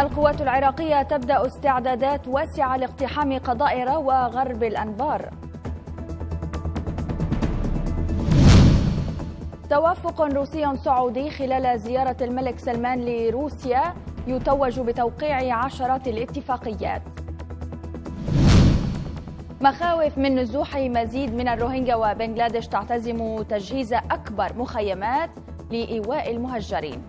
القوات العراقية تبدأ استعدادات واسعة لاقتحام قضائر وغرب الأنبار توافق روسي سعودي خلال زيارة الملك سلمان لروسيا يتوج بتوقيع عشرات الاتفاقيات مخاوف من نزوح مزيد من الروهينجا وبنغلاديش تعتزم تجهيز أكبر مخيمات لإيواء المهجرين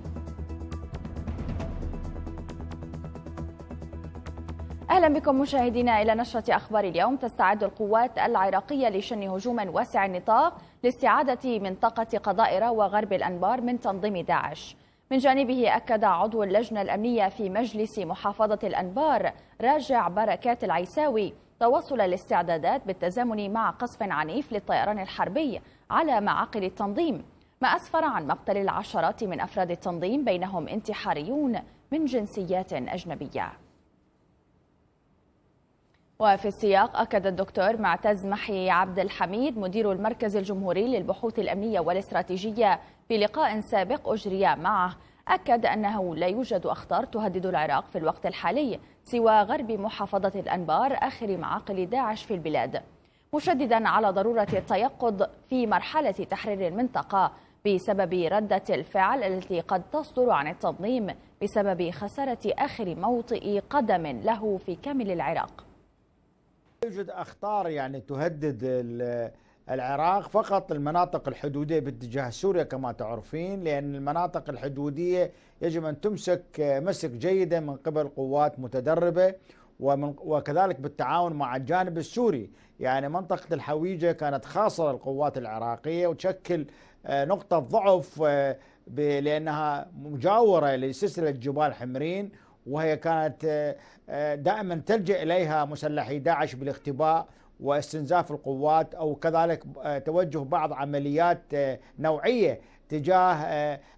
أهلا بكم مشاهدينا إلى نشرة أخبار اليوم تستعد القوات العراقية لشن هجوم واسع النطاق لاستعادة منطقة قضائر وغرب الأنبار من تنظيم داعش من جانبه أكد عضو اللجنة الأمنية في مجلس محافظة الأنبار راجع بركات العيساوي تواصل الاستعدادات بالتزامن مع قصف عنيف للطيران الحربي على معاقل التنظيم ما أسفر عن مقتل العشرات من أفراد التنظيم بينهم انتحاريون من جنسيات أجنبية وفي السياق أكد الدكتور معتز محي عبد الحميد مدير المركز الجمهوري للبحوث الأمنية والاستراتيجية في لقاء سابق أجري معه أكد أنه لا يوجد أخطار تهدد العراق في الوقت الحالي سوى غرب محافظة الأنبار آخر معاقل داعش في البلاد مشددا على ضرورة التيقظ في مرحلة تحرير المنطقة بسبب ردة الفعل التي قد تصدر عن التنظيم بسبب خسارة آخر موطئ قدم له في كامل العراق يوجد اخطار يعني تهدد العراق فقط المناطق الحدودية باتجاه سوريا كما تعرفين لأن المناطق الحدودية يجب أن تمسك مسك جيدا من قبل قوات متدربة ومن وكذلك بالتعاون مع الجانب السوري يعني منطقة الحويجة كانت خاصة للقوات العراقية وتشكل آه، نقطة ضعف آه، لأنها مجاورة لسلسلة جبال حمرين وهي كانت آه، آه، دائما تلجأ إليها مسلحي داعش بالاختباء واستنزاف القوات أو كذلك آه، توجه بعض عمليات نوعية تجاه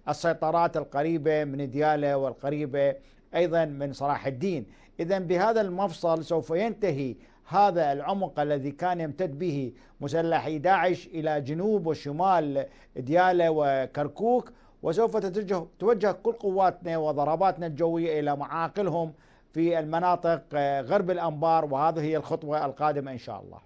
السيطرات القريبة من دياله والقريبة أيضا من صلاح الدين إذا بهذا المفصل سوف ينتهي هذا العمق الذي كان يمتد به مسلحي داعش إلى جنوب وشمال دياله وكركوك وسوف تتجه توجه كل قواتنا وضرباتنا الجوية إلى معاقلهم في المناطق آه، غرب الأنبار وهذه هي الخطوة القادمة إن شاء الله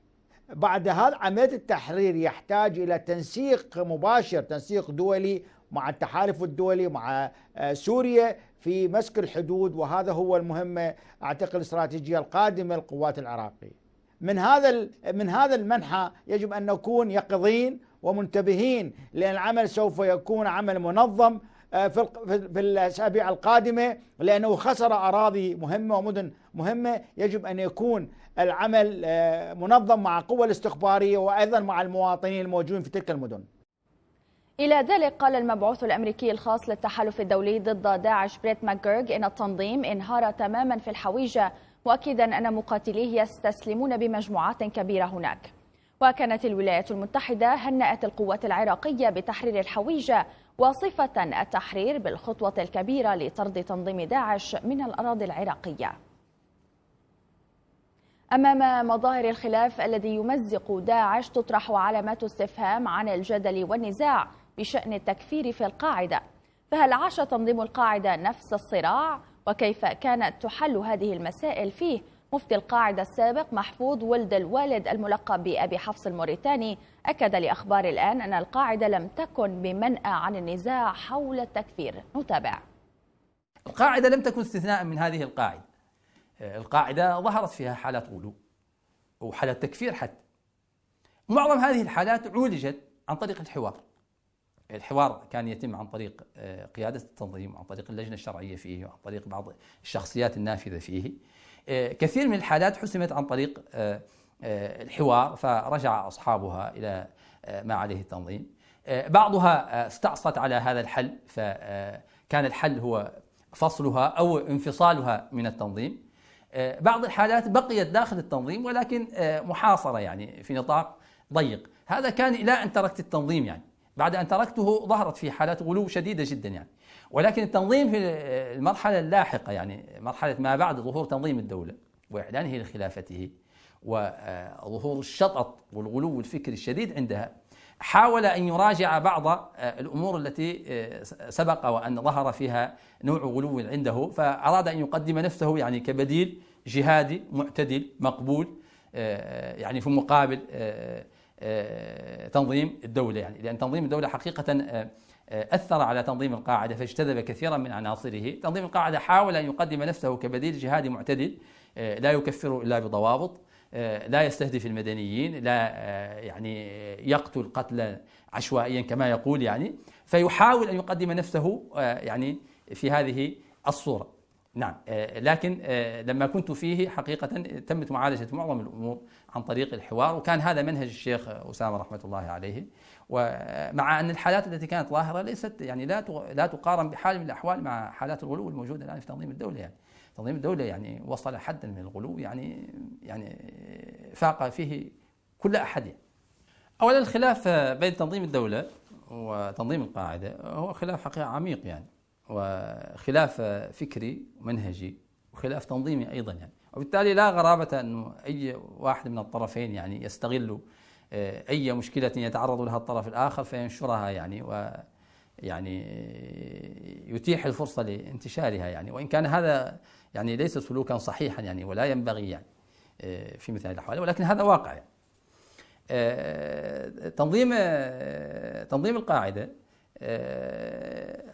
بعد هذا عملية التحرير يحتاج إلى تنسيق مباشر تنسيق دولي مع التحالف الدولي مع آه، سوريا في مسك الحدود وهذا هو المهمة أعتقد الاستراتيجية القادمة للقوات العراقية من هذا من هذا المنحى يجب أن نكون يقظين ومنتبهين لأن العمل سوف يكون عمل منظم آه، في في الاسابيع القادمه لانه خسر اراضي مهمه ومدن مهمه يجب ان يكون العمل آه، منظم مع قوى الاستخباريه وايضا مع المواطنين الموجودين في تلك المدن. إلى ذلك قال المبعوث الأمريكي الخاص للتحالف الدولي ضد داعش بريت ماكجرج إن التنظيم انهار تماما في الحويجة مؤكدا أن مقاتليه يستسلمون بمجموعات كبيرة هناك وكانت الولايات المتحدة هنأت القوات العراقية بتحرير الحويجة وصفة التحرير بالخطوة الكبيرة لطرد تنظيم داعش من الأراضي العراقية أمام مظاهر الخلاف الذي يمزق داعش تطرح علامات استفهام عن الجدل والنزاع بشأن التكفير في القاعدة فهل عاش تنظيم القاعدة نفس الصراع وكيف كانت تحل هذه المسائل فيه مفتي القاعدة السابق محفوظ ولد الوالد الملقب بأبي حفص الموريتاني أكد لأخبار الآن أن القاعدة لم تكن بمنأى عن النزاع حول التكفير نتابع القاعدة لم تكن استثناء من هذه القاعدة آه، القاعدة ظهرت فيها حالات غلو وحالات تكفير حتى معظم هذه الحالات عولجت عن طريق الحوار الحوار كان يتم عن طريق آه، قيادة التنظيم عن طريق اللجنة الشرعية فيه وعن طريق بعض الشخصيات النافذة فيه كثير من الحالات حسمت عن طريق آه، آه، الحوار فرجع أصحابها إلى آه، ما عليه التنظيم بعضها استعصت على هذا الحل فكان الحل هو فصلها أو انفصالها من التنظيم بعض الحالات بقيت داخل التنظيم ولكن محاصرة يعني في نطاق ضيق هذا كان إلى أن تركت التنظيم يعني بعد أن تركته ظهرت في حالات غلو شديدة جدا يعني ولكن التنظيم في المرحلة اللاحقة يعني مرحلة ما بعد ظهور تنظيم الدولة وإعلانه لخلافته وظهور الشطط والغلو الفكري الشديد عندها حاول أن يراجع بعض الأمور التي سبق وأن ظهر فيها نوع غلو عنده فأراد أن يقدم نفسه يعني كبديل جهادي معتدل مقبول يعني في مقابل آه، تنظيم الدولة يعني لأن تنظيم الدولة حقيقة آه، آه، أثر على تنظيم القاعدة فاجتذب كثيرا من عناصره تنظيم القاعدة حاول أن يقدم نفسه كبديل جهادي معتدل لا يكفر إلا بضوابط لا يستهدف المدنيين لا يعني يقتل قتلا عشوائيا كما يقول يعني فيحاول أن يقدم نفسه يعني في هذه الصورة نعم آه، لكن آه، لما كنت فيه حقيقة تمت معالجة معظم الأمور عن طريق الحوار وكان هذا منهج الشيخ أسامة رحمة الله عليه ومع أن الحالات التي كانت ظاهرة ليست يعني لا لا تقارن بحال من الأحوال مع حالات الغلو الموجودة الآن في تنظيم الدولة يعني تنظيم الدولة يعني وصل حدا من الغلو يعني يعني آه، فاق فيه كل أحد يعني. أولا الخلاف بين تنظيم الدولة وتنظيم القاعدة هو خلاف حقيقة عميق يعني وخلاف فكري ومنهجي وخلاف تنظيمي ايضا يعني وبالتالي لا غرابه انه اي واحد من الطرفين يعني يستغل آه، اي مشكله يتعرض لها الطرف الاخر فينشرها يعني و يعني آه، يتيح الفرصه لانتشارها يعني وان كان هذا يعني ليس سلوكا صحيحا يعني ولا ينبغي يعني آه، في مثل هذه الاحوال ولكن هذا واقع يعني. تنظيم تنظيم القاعده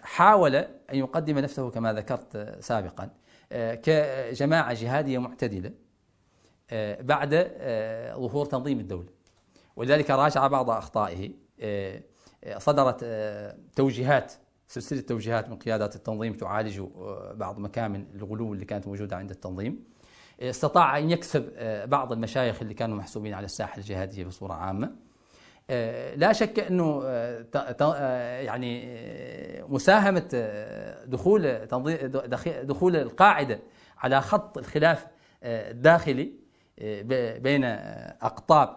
حاول أن يقدم نفسه كما ذكرت سابقا آه، كجماعة جهادية معتدلة آه، بعد آه، ظهور تنظيم الدولة ولذلك راجع بعض أخطائه صدرت توجيهات سلسلة توجيهات من قيادات التنظيم تعالج بعض مكامن الغلو اللي كانت موجودة عند التنظيم استطاع أن يكسب بعض المشايخ اللي كانوا محسوبين على الساحة الجهادية بصورة عامة لا شك أنه يعني مساهمه آه، دخول آه، دخول القاعده على خط الخلاف آه، الداخلي بين اقطاب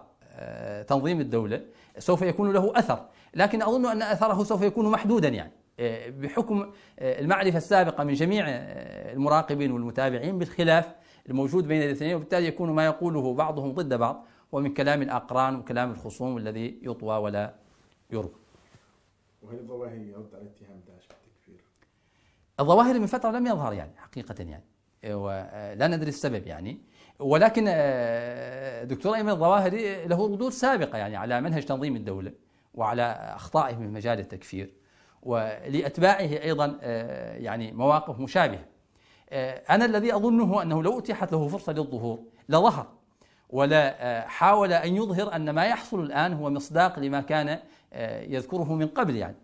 تنظيم الدوله سوف يكون له اثر لكن اظن ان اثره سوف يكون محدودا يعني بحكم المعرفه السابقه من جميع المراقبين والمتابعين بالخلاف الموجود بين الاثنين وبالتالي يكون ما يقوله بعضهم ضد بعض ومن كلام الاقران وكلام الخصوم الذي يطوى ولا يروى وهل الظواهر يرد على اتهام داعش بالتكفير؟ الظواهر من فترة لم يظهر يعني حقيقة يعني إيه، ولا ندري السبب يعني ولكن آه، دكتور أيمن الظواهري له ردود سابقة يعني على منهج تنظيم الدولة وعلى أخطائه في مجال التكفير ولأتباعه أيضا آه، يعني مواقف مشابهة آه، أنا الذي أظنه أنه لو أتيحت له فرصة للظهور لظهر ولا آه، حاول أن يظهر أن ما يحصل الآن هو مصداق لما كان آه، يذكره من قبل يعني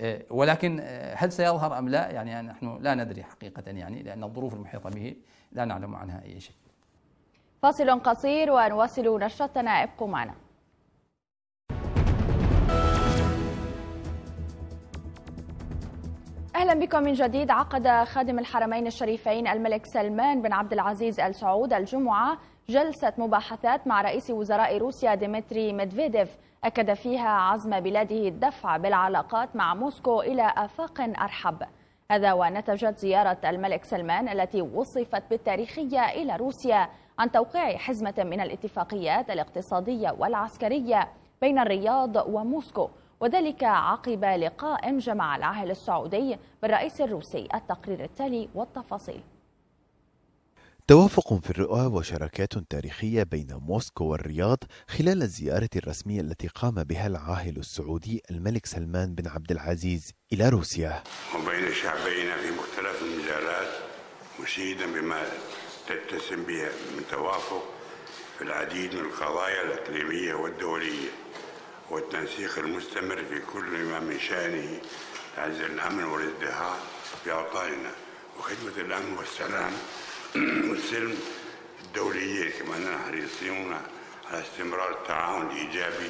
آه، ولكن هل سيظهر أم لا يعني نحن لا ندري حقيقة يعني لأن الظروف المحيطة به لا نعلم عنها أي شيء فاصل قصير ونواصل نشرتنا ابقوا معنا اهلا بكم من جديد عقد خادم الحرمين الشريفين الملك سلمان بن عبد العزيز ال سعود الجمعه جلسة مباحثات مع رئيس وزراء روسيا ديمتري ميدفيديف أكد فيها عزم بلاده الدفع بالعلاقات مع موسكو إلى آفاق أرحب هذا ونتجت زيارة الملك سلمان التي وصفت بالتاريخية إلى روسيا عن توقيع حزمة من الاتفاقيات الاقتصادية والعسكرية بين الرياض وموسكو وذلك عقب لقاء جمع العاهل السعودي بالرئيس الروسي التقرير التالي والتفاصيل توافق في الرؤى وشراكات تاريخية بين موسكو والرياض خلال الزيارة الرسمية التي قام بها العاهل السعودي الملك سلمان بن عبد العزيز إلى روسيا وبين شعبينا في مختلف المجالات مشيدا بما تتسم به من توافق في العديد من القضايا الإقليمية والدولية والتنسيق المستمر في كل ما من شأنه تعزيز الأمن والازدهار في أوطاننا وخدمة الأمن والسلام والسلم الدوليين كمان حريصين على استمرار التعاون الإيجابي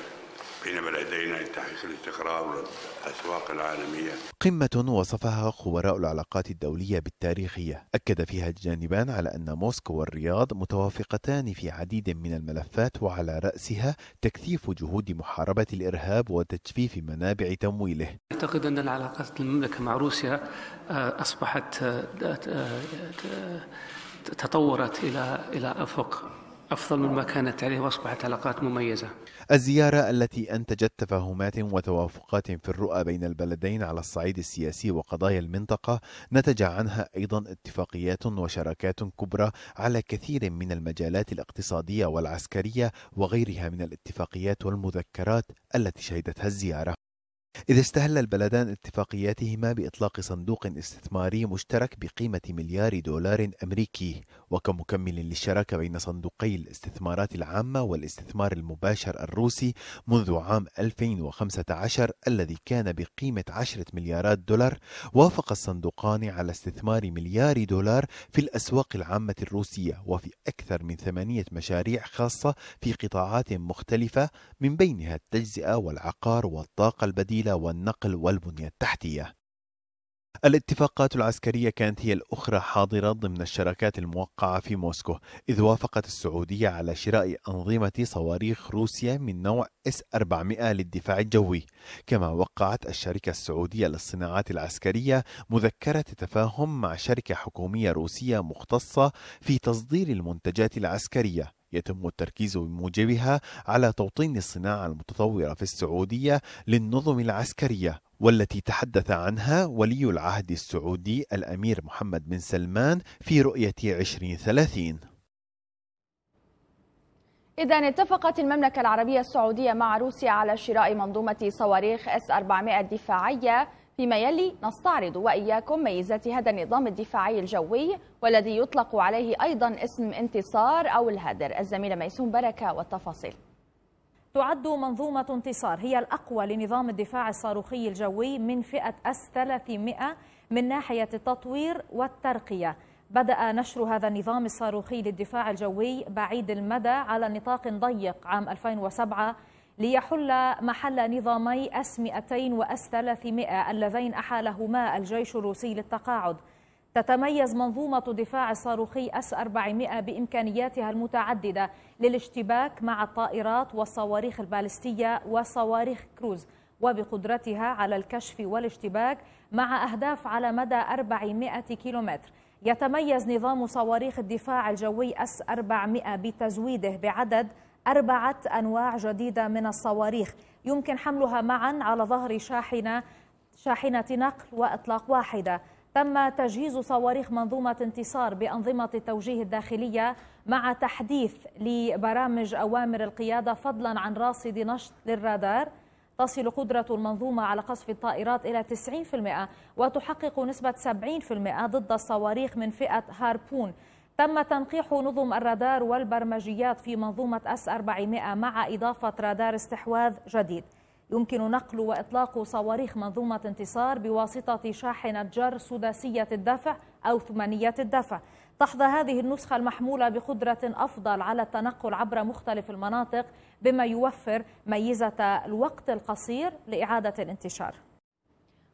بين بلدينا لتحقيق الاستقرار والأسواق العالمية قمة وصفها خبراء العلاقات الدولية بالتاريخية أكد فيها الجانبان على أن موسكو والرياض متوافقتان في عديد من الملفات وعلى رأسها تكثيف جهود محاربة الإرهاب وتجفيف منابع تمويله أعتقد أن العلاقات المملكة مع روسيا آه، أصبحت آه، آه، تطورت إلى إلى أفق أفضل مما كانت عليه وأصبحت علاقات مميزة الزيارة التي أنتجت تفاهمات وتوافقات في الرؤى بين البلدين على الصعيد السياسي وقضايا المنطقة نتج عنها أيضا اتفاقيات وشراكات كبرى على كثير من المجالات الاقتصادية والعسكرية وغيرها من الاتفاقيات والمذكرات التي شهدتها الزيارة إذ استهل البلدان اتفاقياتهما بإطلاق صندوق استثماري مشترك بقيمة مليار دولار أمريكي وكمكمل للشراكة بين صندوقي الاستثمارات العامة والاستثمار المباشر الروسي منذ عام 2015 الذي كان بقيمة 10 مليارات دولار وافق الصندوقان على استثمار مليار دولار في الأسواق العامة الروسية وفي أكثر من ثمانية مشاريع خاصة في قطاعات مختلفة من بينها التجزئة والعقار والطاقة البديلة النيل والنقل والبنية التحتية. الاتفاقات العسكرية كانت هي الأخرى حاضرة ضمن الشراكات الموقعة في موسكو، إذ وافقت السعودية على شراء أنظمة صواريخ روسيا من نوع اس 400 للدفاع الجوي، كما وقعت الشركة السعودية للصناعات العسكرية مذكرة تفاهم مع شركة حكومية روسية مختصة في تصدير المنتجات العسكرية، يتم التركيز بموجبها على توطين الصناعة المتطورة في السعودية للنظم العسكرية والتي تحدث عنها ولي العهد السعودي الأمير محمد بن سلمان في رؤية 2030 إذا اتفقت المملكة العربية السعودية مع روسيا على شراء منظومة صواريخ S-400 دفاعية فيما يلي نستعرض وإياكم ميزات هذا النظام الدفاعي الجوي والذي يطلق عليه أيضا اسم انتصار أو الهدر الزميلة ميسون بركة والتفاصيل تعد منظومة انتصار هي الأقوى لنظام الدفاع الصاروخي الجوي من فئة أس 300 من ناحية التطوير والترقية بدأ نشر هذا النظام الصاروخي للدفاع الجوي بعيد المدى على نطاق ضيق عام 2007 ليحل محل نظامي اس 200 واس 300 اللذين احالهما الجيش الروسي للتقاعد. تتميز منظومة دفاع الصاروخي اس 400 بامكانياتها المتعددة للاشتباك مع الطائرات والصواريخ البالستية وصواريخ كروز. وبقدرتها على الكشف والاشتباك مع أهداف على مدى 400 كيلومتر يتميز نظام صواريخ الدفاع الجوي أس 400 بتزويده بعدد أربعة أنواع جديدة من الصواريخ يمكن حملها معا على ظهر شاحنة شاحنة نقل وإطلاق واحدة تم تجهيز صواريخ منظومة انتصار بأنظمة التوجيه الداخلية مع تحديث لبرامج أوامر القيادة فضلا عن راصد نشط للرادار تصل قدرة المنظومة على قصف الطائرات إلى 90% وتحقق نسبة 70% ضد الصواريخ من فئة هاربون تم تنقيح نظم الرادار والبرمجيات في منظومة أس 400 مع إضافة رادار استحواذ جديد يمكن نقل وإطلاق صواريخ منظومة انتصار بواسطة شاحنة جر سداسية الدفع أو ثمانية الدفع تحظى هذه النسخة المحمولة بقدرة أفضل على التنقل عبر مختلف المناطق بما يوفر ميزة الوقت القصير لإعادة الانتشار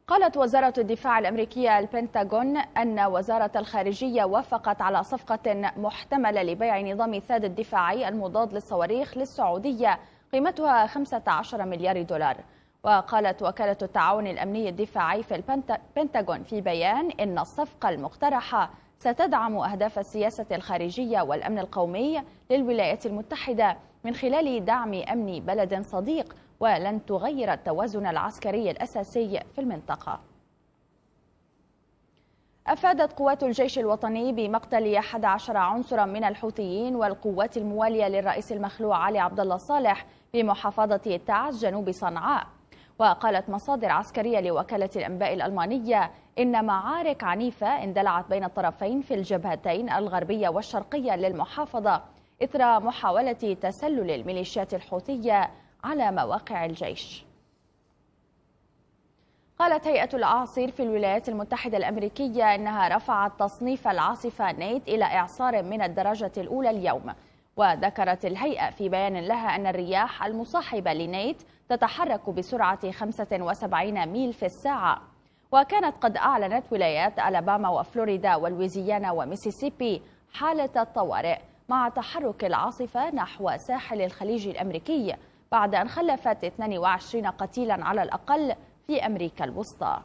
قالت وزارة الدفاع الأمريكية البنتاغون أن وزارة الخارجية وافقت على صفقة محتملة لبيع نظام ثاد الدفاعي المضاد للصواريخ للسعودية قيمتها 15 مليار دولار وقالت وكالة التعاون الأمني الدفاعي في البنتاغون في بيان إن الصفقة المقترحة ستدعم أهداف السياسة الخارجية والأمن القومي للولايات المتحدة من خلال دعم أمن بلد صديق ولن تغير التوازن العسكري الأساسي في المنطقة أفادت قوات الجيش الوطني بمقتل 11 عنصرا من الحوثيين والقوات الموالية للرئيس المخلوع علي عبد الله صالح بمحافظة تعز جنوب صنعاء وقالت مصادر عسكرية لوكالة الأنباء الألمانية إن معارك عنيفة اندلعت بين الطرفين في الجبهتين الغربية والشرقية للمحافظة إثر محاولة تسلل الميليشيات الحوثية على مواقع الجيش قالت هيئة الأعاصير في الولايات المتحدة الأمريكية أنها رفعت تصنيف العاصفة نيت إلى إعصار من الدرجة الأولى اليوم وذكرت الهيئة في بيان لها أن الرياح المصاحبة لنيت تتحرك بسرعة 75 ميل في الساعة وكانت قد أعلنت ولايات ألاباما وفلوريدا والويزيانا وميسيسيبي حالة الطوارئ مع تحرك العاصفة نحو ساحل الخليج الأمريكي بعد أن خلفت 22 قتيلا على الأقل في أمريكا الوسطى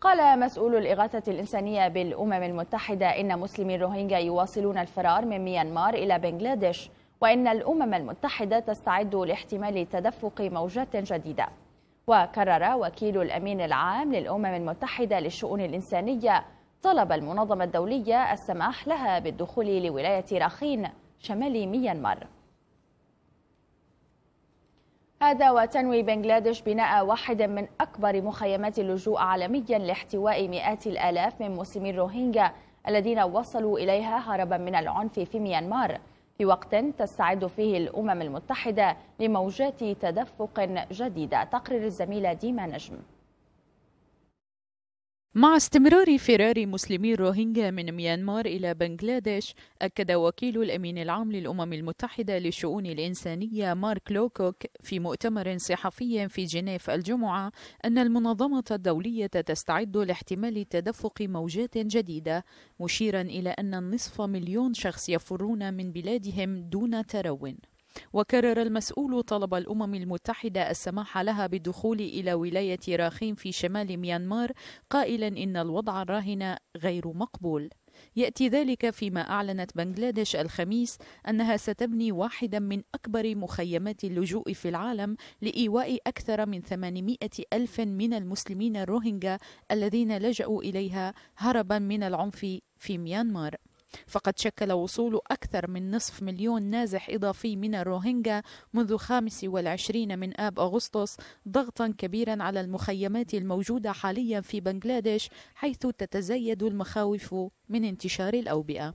قال مسؤول الإغاثة الإنسانية بالأمم المتحدة إن مسلمي الروهينجا يواصلون الفرار من ميانمار إلى بنغلاديش وإن الأمم المتحدة تستعد لاحتمال تدفق موجات جديدة وكرر وكيل الأمين العام للأمم المتحدة للشؤون الإنسانية طلب المنظمة الدولية السماح لها بالدخول لولاية راخين شمال ميانمار هذا وتنوي بنغلاديش بناء واحد من أكبر مخيمات اللجوء عالميا لاحتواء مئات الآلاف من مسلمي الروهينجا الذين وصلوا إليها هربا من العنف في ميانمار في وقت تستعد فيه الأمم المتحدة لموجات تدفق جديدة تقرير الزميلة ديما نجم مع استمرار فرار مسلمي الروهينجا من ميانمار إلى بنغلاديش أكد وكيل الأمين العام للأمم المتحدة للشؤون الإنسانية مارك لوكوك في مؤتمر صحفي في جنيف الجمعة أن المنظمة الدولية تستعد لاحتمال تدفق موجات جديدة مشيرا إلى أن النصف مليون شخص يفرون من بلادهم دون ترون وكرر المسؤول طلب الأمم المتحدة السماح لها بالدخول إلى ولاية راخين في شمال ميانمار قائلا إن الوضع الراهن غير مقبول يأتي ذلك فيما أعلنت بنغلاديش الخميس أنها ستبني واحدا من أكبر مخيمات اللجوء في العالم لإيواء أكثر من 800 ألف من المسلمين الروهينجا الذين لجأوا إليها هربا من العنف في ميانمار فقد شكل وصول أكثر من نصف مليون نازح إضافي من الروهينجا منذ 25 من آب أغسطس ضغطا كبيرا على المخيمات الموجودة حاليا في بنغلاديش حيث تتزايد المخاوف من انتشار الأوبئة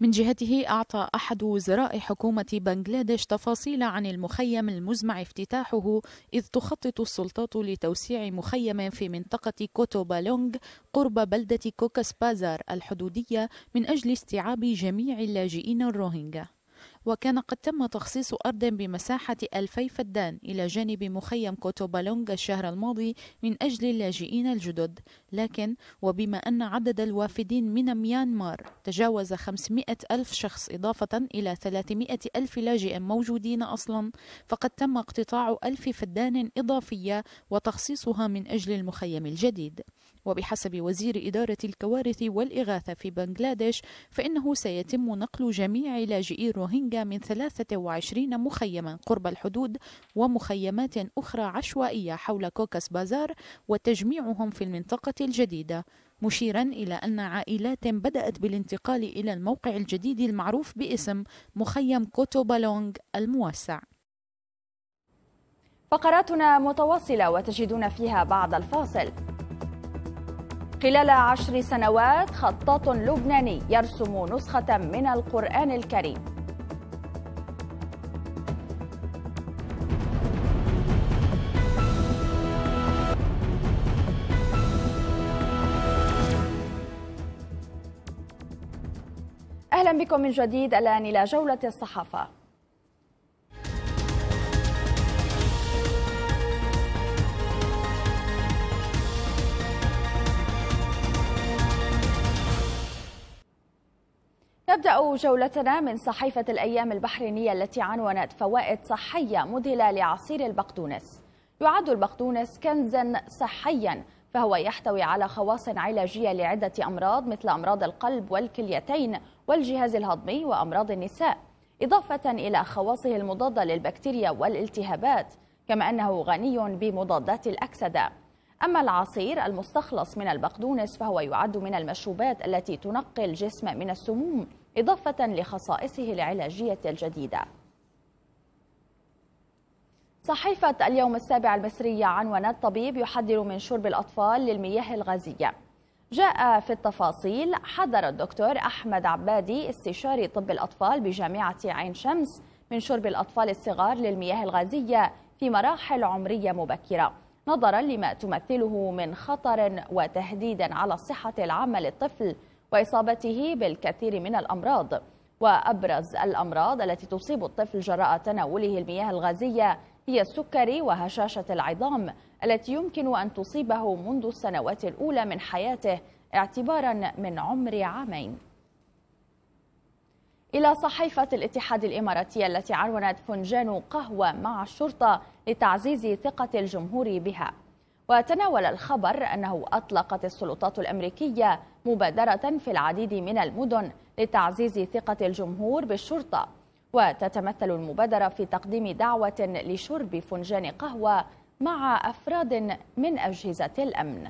من جهته أعطى أحد وزراء حكومة بنغلاديش تفاصيل عن المخيم المزمع افتتاحه إذ تخطط السلطات لتوسيع مخيم في منطقة كوتوبالونغ قرب بلدة كوكاس بازار الحدودية من أجل استيعاب جميع اللاجئين الروهينجا وكان قد تم تخصيص أرض بمساحة ألفي فدان إلى جانب مخيم كوتوبالونغ الشهر الماضي من أجل اللاجئين الجدد لكن وبما أن عدد الوافدين من ميانمار تجاوز 500 ألف شخص إضافة إلى 300 ألف لاجئ موجودين أصلا فقد تم اقتطاع ألف فدان إضافية وتخصيصها من أجل المخيم الجديد وبحسب وزير إدارة الكوارث والإغاثة في بنغلاديش فإنه سيتم نقل جميع لاجئي روهينجا من 23 مخيما قرب الحدود ومخيمات أخرى عشوائية حول كوكس بازار وتجميعهم في المنطقة الجديدة مشيرا إلى أن عائلات بدأت بالانتقال إلى الموقع الجديد المعروف باسم مخيم كوتو بالونغ الموسع فقراتنا متواصلة وتجدون فيها بعد الفاصل خلال عشر سنوات خطاط لبناني يرسم نسخة من القرآن الكريم أهلا بكم من جديد الآن إلى جولة الصحافة نبدأ جولتنا من صحيفة الأيام البحرينية التي عنونت فوائد صحية مذهلة لعصير البقدونس يعد البقدونس كنزا صحيا فهو يحتوي على خواص علاجية لعدة أمراض مثل أمراض القلب والكليتين والجهاز الهضمي وأمراض النساء إضافة إلى خواصه المضادة للبكتيريا والالتهابات كما أنه غني بمضادات الأكسدة أما العصير المستخلص من البقدونس فهو يعد من المشروبات التي تنقي الجسم من السموم إضافة لخصائصه العلاجية الجديدة صحيفة اليوم السابع المصرية عنونت طبيب يحذر من شرب الأطفال للمياه الغازية جاء في التفاصيل حذر الدكتور أحمد عبادي استشاري طب الأطفال بجامعة عين شمس من شرب الأطفال الصغار للمياه الغازية في مراحل عمرية مبكرة نظرا لما تمثله من خطر وتهديد على الصحة العامة للطفل وإصابته بالكثير من الأمراض وأبرز الأمراض التي تصيب الطفل جراء تناوله المياه الغازية هي السكري وهشاشة العظام التي يمكن أن تصيبه منذ السنوات الأولى من حياته اعتبارا من عمر عامين إلى صحيفة الاتحاد الإماراتية التي عنونت فنجان قهوة مع الشرطة لتعزيز ثقة الجمهور بها وتناول الخبر أنه أطلقت السلطات الأمريكية مبادرة في العديد من المدن لتعزيز ثقة الجمهور بالشرطة وتتمثل المبادرة في تقديم دعوة لشرب فنجان قهوة مع أفراد من أجهزة الأمن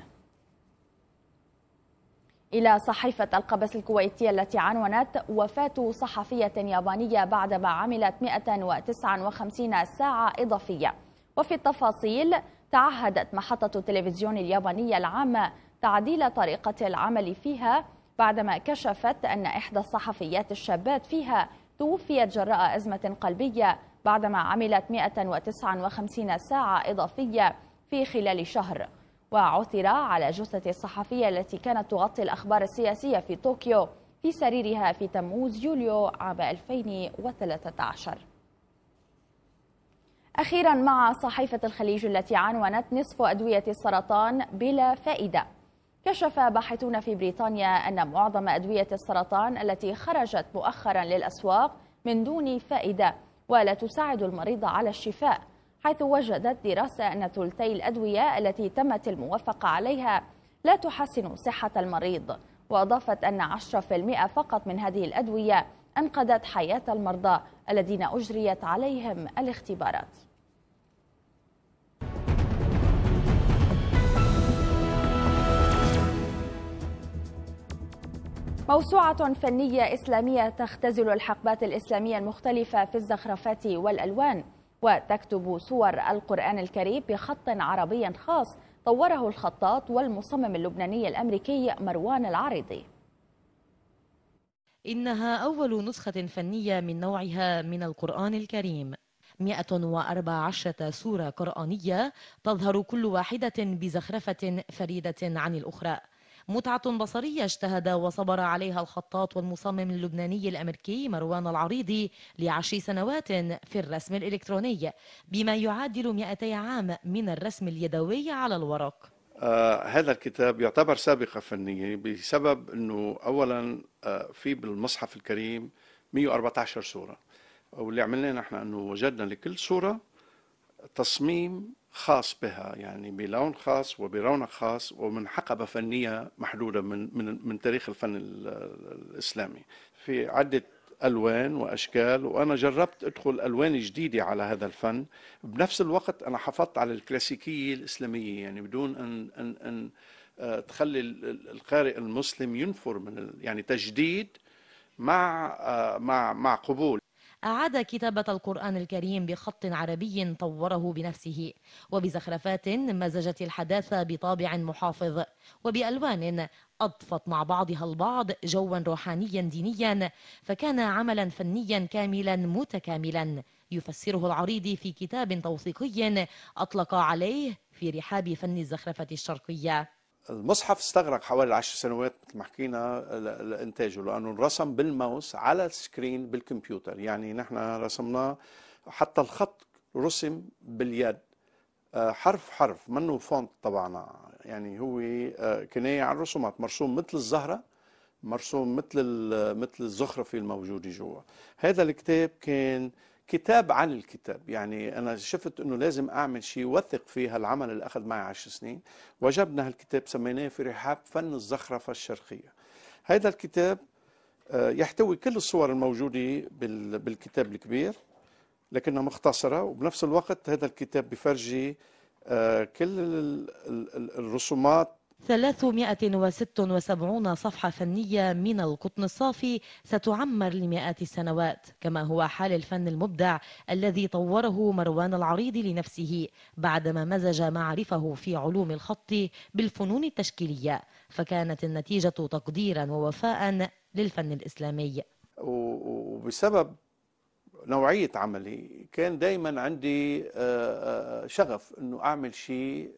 إلى صحيفة القبس الكويتية التي عنونت وفاة صحفية يابانية بعدما عملت 159 ساعة إضافية وفي التفاصيل تعهدت محطة التلفزيون اليابانية العامة تعديل طريقة العمل فيها بعدما كشفت أن إحدى الصحفيات الشابات فيها توفيت جراء أزمة قلبية بعدما عملت 159 ساعة إضافية في خلال شهر وعثر على جثة الصحفية التي كانت تغطي الأخبار السياسية في طوكيو في سريرها في تموز يوليو عام 2013 أخيرا مع صحيفة الخليج التي عنونت نصف أدوية السرطان بلا فائدة كشف باحثون في بريطانيا أن معظم أدوية السرطان التي خرجت مؤخرا للأسواق من دون فائدة ولا تساعد المريض على الشفاء حيث وجدت دراسة أن ثلثي الأدوية التي تمت الموافقة عليها لا تحسن صحة المريض وأضافت أن 10% فقط من هذه الأدوية أنقذت حياة المرضى الذين أجريت عليهم الاختبارات موسوعة فنية إسلامية تختزل الحقبات الإسلامية المختلفة في الزخرفات والألوان وتكتب صور القرآن الكريم بخط عربي خاص طوره الخطاط والمصمم اللبناني الأمريكي مروان العريضي إنها أول نسخة فنية من نوعها من القرآن الكريم 114 سورة قرآنية تظهر كل واحدة بزخرفة فريدة عن الأخرى متعة بصرية اجتهد وصبر عليها الخطاط والمصمم اللبناني الأمريكي مروان العريضي لعشر سنوات في الرسم الإلكتروني بما يعادل 200 عام من الرسم اليدوي على الورق آه هذا الكتاب يعتبر سابقة فنية بسبب أنه أولا آه في بالمصحف الكريم 114 صورة واللي عملناه نحن أنه وجدنا لكل صورة تصميم خاص بها يعني بلون خاص وبرونق خاص ومن حقبة فنية محدودة من, من, من تاريخ الفن الإسلامي في عدة ألوان وأشكال وأنا جربت أدخل ألوان جديدة على هذا الفن بنفس الوقت أنا حافظت على الكلاسيكية الإسلامية يعني بدون أن, أن, أن آه، تخلي القارئ المسلم ينفر من يعني تجديد مع آه، مع مع قبول أعاد كتابة القرآن الكريم بخط عربي طوره بنفسه وبزخرفات مزجت الحداثة بطابع محافظ وبألوان أضفت مع بعضها البعض جوا روحانيا دينيا فكان عملا فنيا كاملا متكاملا يفسره العريض في كتاب توثيقي أطلق عليه في رحاب فن الزخرفة الشرقية المصحف استغرق حوالي عشر سنوات مثل ما حكينا لانتاجه لانه انرسم بالماوس على السكرين بالكمبيوتر يعني نحن رسمناه حتى الخط رسم باليد آه، حرف حرف منه فونت طبعا يعني هو آه، كنايه عن الرسومات مرسوم مثل الزهره مرسوم مثل مثل الزخرفه الموجوده جوا هذا الكتاب كان كتاب عن الكتاب يعني أنا شفت أنه لازم أعمل شيء وثق فيه هالعمل اللي أخذ معي عشر سنين وجبنا هالكتاب سميناه في رحاب فن الزخرفة الشرقية هذا الكتاب آه، يحتوي كل الصور الموجودة بالكتاب الكبير لكنها مختصرة وبنفس الوقت هذا الكتاب بفرجي آه، كل الرسومات 376 صفحة فنية من القطن الصافي ستعمر لمئات السنوات كما هو حال الفن المبدع الذي طوره مروان العريض لنفسه بعدما مزج معرفه في علوم الخط بالفنون التشكيلية فكانت النتيجة تقديرا ووفاء للفن الإسلامي وبسبب نوعية عملي كان دايما عندي آه، آه، آه، شغف أنه أعمل شيء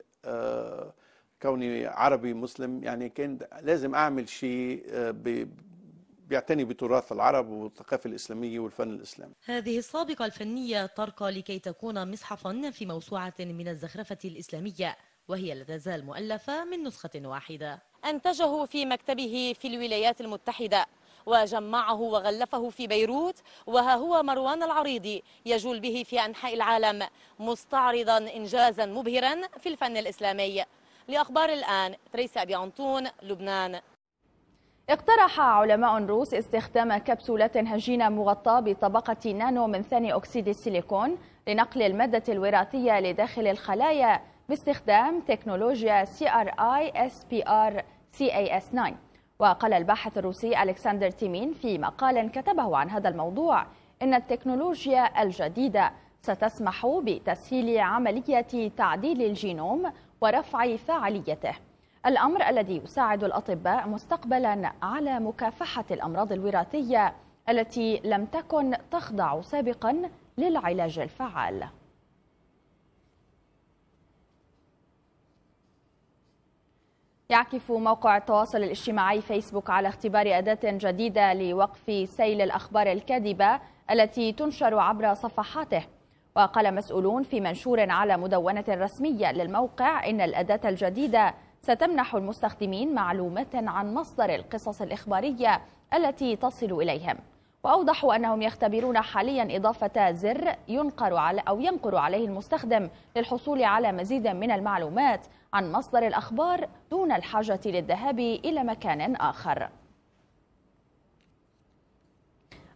كوني عربي مسلم يعني كان لازم أعمل شيء آه، بيعتني بتراث العرب والثقافة الإسلامية والفن الإسلامي هذه السابقة الفنية ترقى لكي تكون مصحفا في موسوعة من الزخرفة الإسلامية وهي لا تزال مؤلفة من نسخة واحدة أنتجه في مكتبه في الولايات المتحدة وجمعه وغلفه في بيروت وها هو مروان العريضي يجول به في أنحاء العالم مستعرضا إنجازا مبهرا في الفن الإسلامي لأخبار الآن تريسا بيانطون لبنان اقترح علماء روس استخدام كبسولات هجينة مغطاة بطبقة نانو من ثاني أكسيد السيليكون لنقل المادة الوراثية لداخل الخلايا باستخدام تكنولوجيا crispr CAS9 وقال الباحث الروسي ألكسندر تيمين في مقال كتبه عن هذا الموضوع إن التكنولوجيا الجديدة ستسمح بتسهيل عملية تعديل الجينوم ورفع فاعليته الأمر الذي يساعد الأطباء مستقبلا على مكافحة الأمراض الوراثية التي لم تكن تخضع سابقا للعلاج الفعال يعكف موقع التواصل الاجتماعي فيسبوك على اختبار أداة جديدة لوقف سيل الأخبار الكاذبة التي تنشر عبر صفحاته وقال مسؤولون في منشور على مدونة رسمية للموقع إن الأداة الجديدة ستمنح المستخدمين معلومات عن مصدر القصص الإخبارية التي تصل إليهم وأوضحوا أنهم يختبرون حاليا إضافة زر ينقر على أو ينقر عليه المستخدم للحصول على مزيد من المعلومات عن مصدر الأخبار دون الحاجة للذهاب إلى مكان آخر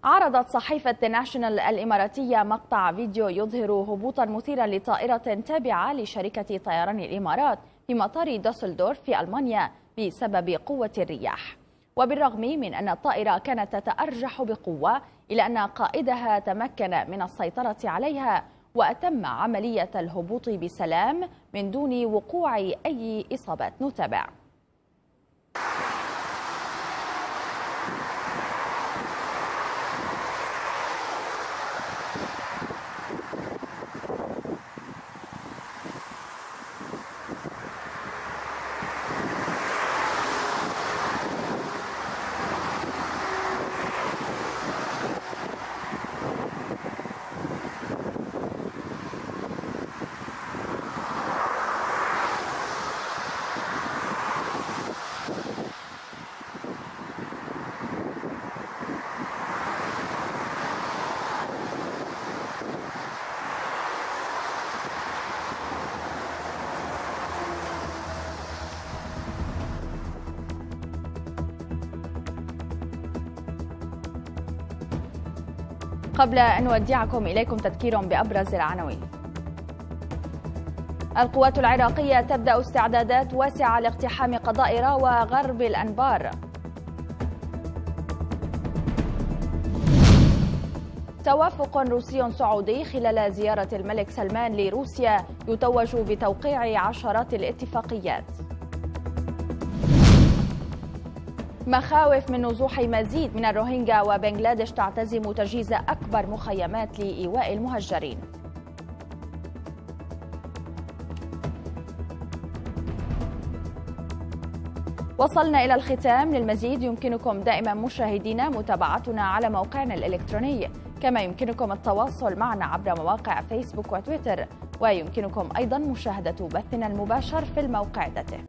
عرضت صحيفة ناشونال الإماراتية مقطع فيديو يظهر هبوطا مثيرا لطائرة تابعة لشركة طيران الإمارات في مطار دوسلدورف في ألمانيا بسبب قوة الرياح وبالرغم من أن الطائرة كانت تتأرجح بقوة إلا أن قائدها تمكن من السيطرة عليها وأتم عملية الهبوط بسلام من دون وقوع أي إصابات نتابع قبل أن نودعكم إليكم تذكير بأبرز العناوين القوات العراقية تبدأ استعدادات واسعة لاقتحام قضاء راوة غرب الأنبار توافق روسي سعودي خلال زيارة الملك سلمان لروسيا يتوج بتوقيع عشرات الاتفاقيات مخاوف من نزوح مزيد من الروهينجا وبنغلاديش تعتزم تجهيز أكبر مخيمات لإيواء المهجرين وصلنا إلى الختام للمزيد يمكنكم دائما مشاهدينا متابعتنا على موقعنا الإلكتروني كما يمكنكم التواصل معنا عبر مواقع فيسبوك وتويتر ويمكنكم أيضا مشاهدة بثنا المباشر في الموقع ذاته